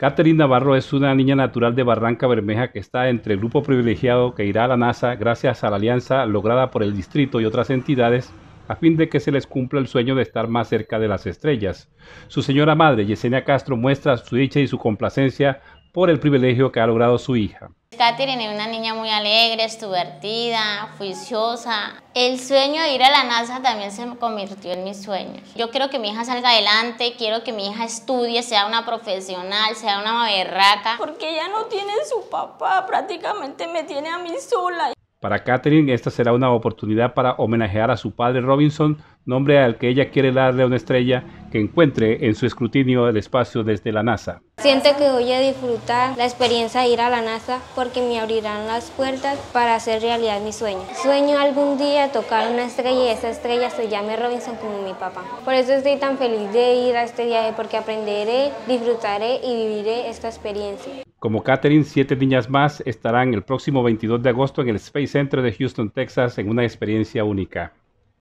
Catherine Navarro es una niña natural de Barranca Bermeja que está entre el grupo privilegiado que irá a la NASA gracias a la alianza lograda por el distrito y otras entidades a fin de que se les cumpla el sueño de estar más cerca de las estrellas. Su señora madre, Yesenia Castro, muestra su dicha y su complacencia por el privilegio que ha logrado su hija. Katherine es una niña muy alegre, estuvertida, juiciosa. El sueño de ir a la NASA también se convirtió en mi sueño. Yo quiero que mi hija salga adelante, quiero que mi hija estudie, sea una profesional, sea una berraca. Porque ella no tiene su papá, prácticamente me tiene a mí sola. Para Catherine, esta será una oportunidad para homenajear a su padre Robinson, nombre al que ella quiere darle una estrella que encuentre en su escrutinio del espacio desde la NASA. Siento que voy a disfrutar la experiencia de ir a la NASA porque me abrirán las puertas para hacer realidad mi sueño. Sueño algún día tocar una estrella y esa estrella se llame Robinson como mi papá. Por eso estoy tan feliz de ir a este viaje porque aprenderé, disfrutaré y viviré esta experiencia. Como Katherine, siete niñas más estarán el próximo 22 de agosto en el Space Center de Houston, Texas, en una experiencia única.